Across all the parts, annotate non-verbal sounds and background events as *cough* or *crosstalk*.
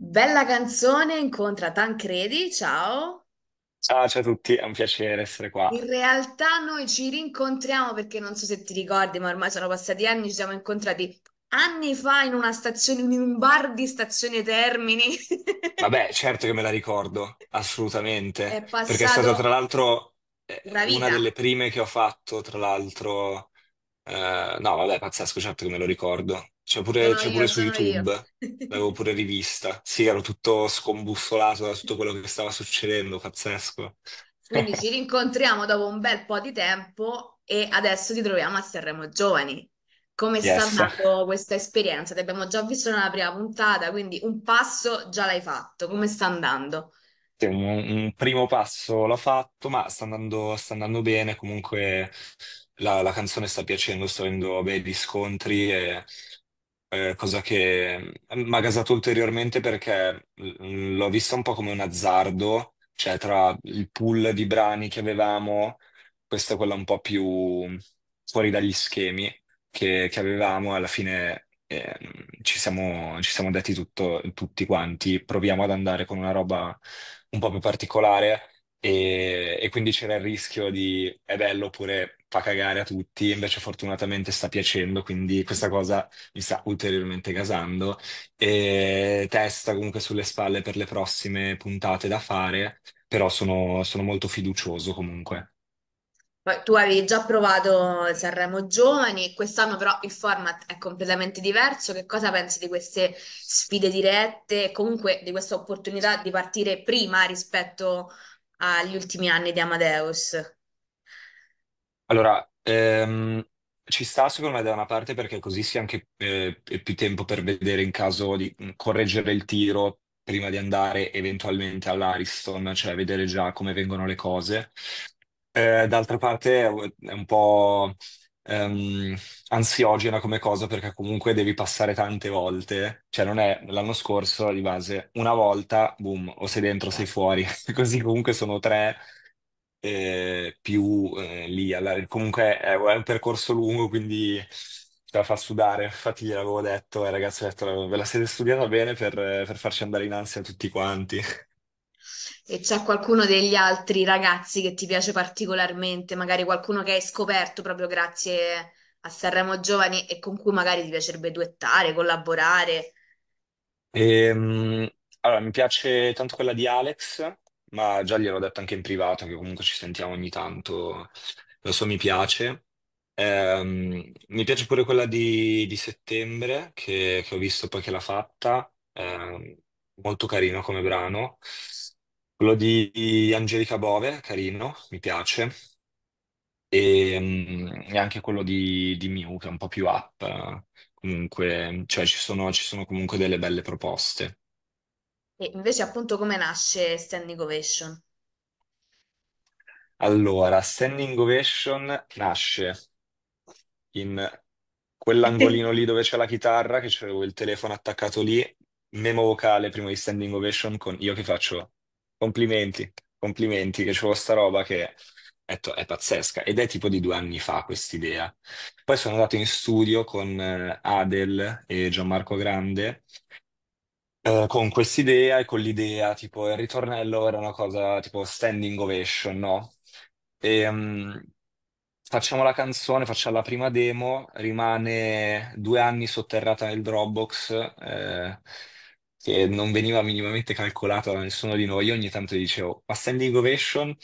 Bella canzone, incontra Tancredi, ciao. Ciao, ciao a tutti, è un piacere essere qua. In realtà noi ci rincontriamo perché non so se ti ricordi, ma ormai sono passati anni, ci siamo incontrati anni fa in una stazione, in un bar di Stazione Termini. *laughs* Vabbè, certo che me la ricordo, assolutamente, perché è stata passato tra l'altro eh, una una vita. delle prime che ho fatto, tra l'altro, eh, no, vabbè, pazzesco, certo che me lo ricordo. C'è pure, Sono ah, c'è pure io, su sono io. YouTube, *laughs* l'avevo pure rivista. Sì, ero tutto scombussolato da tutto quello che stava succedendo, pazzesco. Quindi *laughs* ci rincontriamo dopo un bel po' di tempo e adesso ti troviamo a Sanremo Giovani. Come sta Yes. andando questa esperienza? Ti abbiamo già visto nella prima puntata, quindi un passo già l'hai fatto. Come sta andando? Sì, Un, un primo passo l'ho fatto, ma sta andando, sta andando bene. Comunque la, la canzone sta piacendo, sto avendo bei riscontri e eh, cosa che mi ha gasato ulteriormente perché mhmm, l'ho vista un po' come un azzardo, cioè tra il pool di brani che avevamo, questa è quella un po' più mhmm, fuori dagli schemi che, che avevamo, alla fine ehm, ci siamo, ci siamo detti tutto, tutti quanti, proviamo ad andare con una roba un po' più particolare e, e quindi c'era il rischio di è bello oppure fa cagare a tutti, invece fortunatamente sta piacendo, quindi questa cosa mi sta ulteriormente gasando. E testa comunque sulle spalle per le prossime puntate da fare, però sono, sono molto fiducioso comunque. Tu avevi già provato Sanremo Giovani, quest'anno però il format è completamente diverso. Che cosa pensi di queste sfide dirette, comunque di questa opportunità di partire prima rispetto agli ultimi anni di Amadeus? Allora, ehm, ci sta secondo me da una parte perché così si ha anche eh, più tempo per vedere in caso di correggere il tiro prima di andare eventualmente all'Ariston, cioè vedere già come vengono le cose. Eh, d'altra parte è è un po' ehm, ansiogena come cosa perché comunque devi passare tante volte, cioè non è l'anno scorso di base una volta, boom, o sei dentro o sei fuori, *laughs* così comunque sono tre eh, più eh, lì. alla- comunque è, è un percorso lungo, quindi ce la fa sudare. Infatti gliel'avevo detto, eh, ragazzi, ho detto, ve la siete studiata bene per, per farci andare in ansia tutti quanti. E c'è qualcuno degli altri ragazzi che ti piace particolarmente, magari qualcuno che hai scoperto proprio grazie a Sanremo Giovani e con cui magari ti piacerebbe duettare, collaborare. Ehm, allora, mi piace tanto quella di Alex, ma già gliel'ho detto anche in privato, che comunque ci sentiamo ogni tanto, lo so, mi piace. Ehm, mi piace pure quella di, di settembre, che, che ho visto poi che l'ha fatta, ehm, molto carino come brano. Quello di, Angelica Bove, carino, mi piace. E, ehm, e anche quello di, di Miu, che è un po' più up, comunque, cioè ci sono ci sono comunque delle belle proposte. E invece appunto come nasce Standing Ovation? Allora, Standing Ovation nasce in quell'angolino lì dove c'è la chitarra, che c'avevo il telefono attaccato lì, memo vocale prima di Standing Ovation con io che faccio complimenti, complimenti che c'è questa roba che è, è pazzesca ed è tipo di due anni fa quest'idea. Poi sono andato in studio con eh, Adel e Gianmarco Grande Ehm, con quest'idea e con l'idea, tipo il ritornello era una cosa tipo standing ovation, no, ehm, facciamo la canzone, facciamo la prima demo, rimane due anni sotterrata nel Dropbox, ehm, che non veniva minimamente calcolata da nessuno di noi. Io ogni tanto dicevo: "Ma standing ovation?"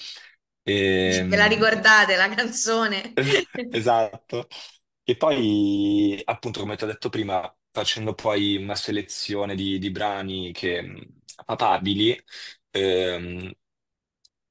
Dici: "Ve la Ehm ricordate la canzone?" *laughs* Esatto. E poi appunto, come ti ho detto prima facendo poi una selezione di, di brani che, mm, papabili, ehm,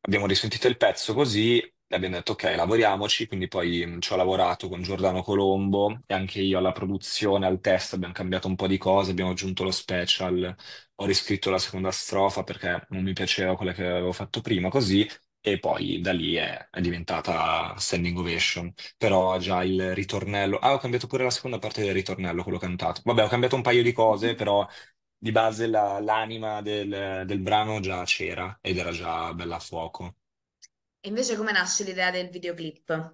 abbiamo risentito il pezzo così, e abbiamo detto ok, lavoriamoci, quindi poi mm, ci ho lavorato con Giordano Colombo e anche io alla produzione, al testo, abbiamo cambiato un po' di cose, abbiamo aggiunto lo special, ho riscritto la seconda strofa perché non mi piaceva quella che avevo fatto prima, così, e poi da lì è, è diventata standing ovation. Però già il ritornello. Ah, ho cambiato pure la seconda parte del ritornello, quello cantato. Vabbè, ho cambiato un paio di cose, mm-hmm. però di base la- l'anima del, del brano già c'era ed era già bella a fuoco. E invece come nasce l'idea del videoclip?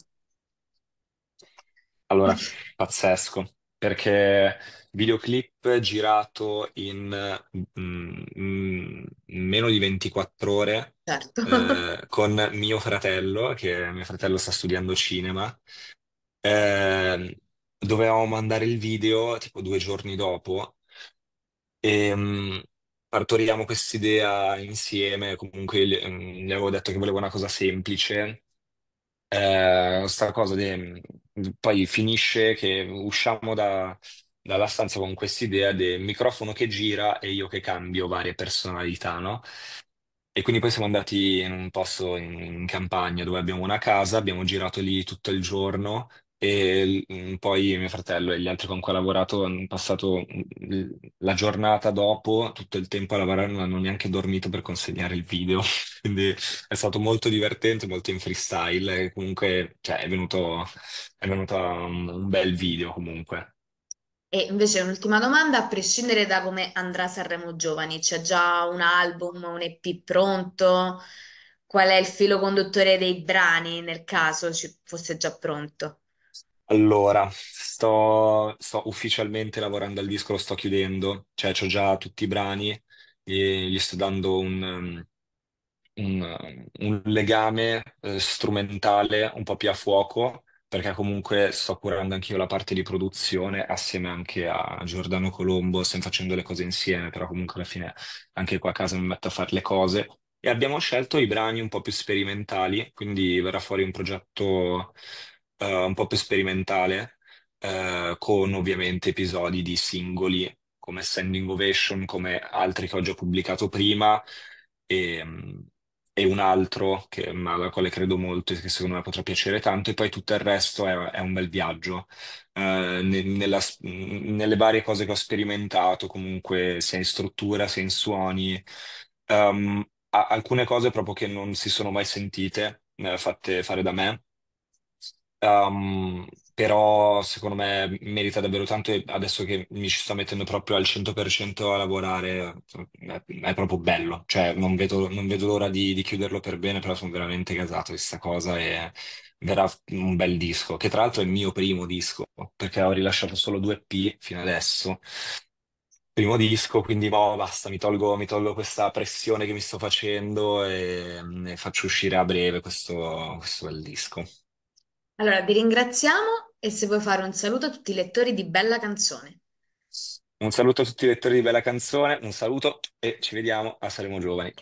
Allora, *laughs* pazzesco perché videoclip girato in mm, mm, meno di 24 ore certo. eh, *laughs* con mio fratello, che mio fratello sta studiando cinema. Eh, dovevamo mandare il video tipo due giorni dopo e mm, partoriamo quest'idea insieme. Comunque gli, mm, gli avevo detto che volevo una cosa semplice. Eh, questa cosa de- mm, poi finisce che usciamo da- dalla stanza con quest'idea del microfono che gira e io che cambio varie personalità, no? E quindi poi siamo andati in un posto in, in campagna dove abbiamo una casa, abbiamo girato lì tutto il giorno e mm, poi mio fratello e gli altri con cui ho lavorato hanno passato mm, la giornata dopo tutto il tempo a lavorare, non hanno neanche dormito per consegnare il video, *laughs* quindi è stato molto divertente, molto in freestyle e comunque cioè, è venuto, è venuto um, un bel video comunque. E invece un'ultima domanda, a prescindere da come andrà Sanremo Giovani, c'è già un album, un EP pronto? Qual è il filo conduttore dei brani nel caso ci fosse già pronto? Allora, sto, sto ufficialmente lavorando al disco, lo sto chiudendo, cioè ho già tutti i brani, e gli sto dando un, un, un legame eh, strumentale un po' più a fuoco, perché comunque sto curando anch'io la parte di produzione assieme anche a Giordano Colombo, stiamo facendo le cose insieme, però comunque alla fine anche qua a casa mi metto a fare le cose. E abbiamo scelto i brani un po' più sperimentali, quindi verrà fuori un progetto eh, un po' più sperimentale, eh, con ovviamente episodi di singoli come Standing Ovation, come altri che ho già pubblicato prima, e, ehm, e un altro che, ma alla quale credo molto e che secondo me potrà piacere tanto, e poi tutto il resto è, è un bel viaggio. Eh, ne- nella- nelle varie cose che ho sperimentato, comunque, sia in struttura, sia in suoni, ehm, alcune cose proprio che non si sono mai sentite, eh, fatte fare da me Ehm, però secondo me merita davvero tanto e adesso che mi ci sto mettendo proprio al 100% a lavorare è, è proprio bello, cioè non vedo, non vedo l'ora di, di chiuderlo per bene, però sono veramente gasato di questa cosa e verrà un bel disco, che tra l'altro è il mio primo disco, perché ho rilasciato solo due EP fino adesso primo disco, quindi boh, basta, mi tolgo, mi tolgo questa pressione che mi sto facendo e, e faccio uscire a breve questo, questo bel disco. Allora, vi ringraziamo e se vuoi fare un saluto a tutti i lettori di Bella Canzone. Un saluto a tutti i lettori di Bella Canzone, un saluto e ci vediamo a Saremo Giovani.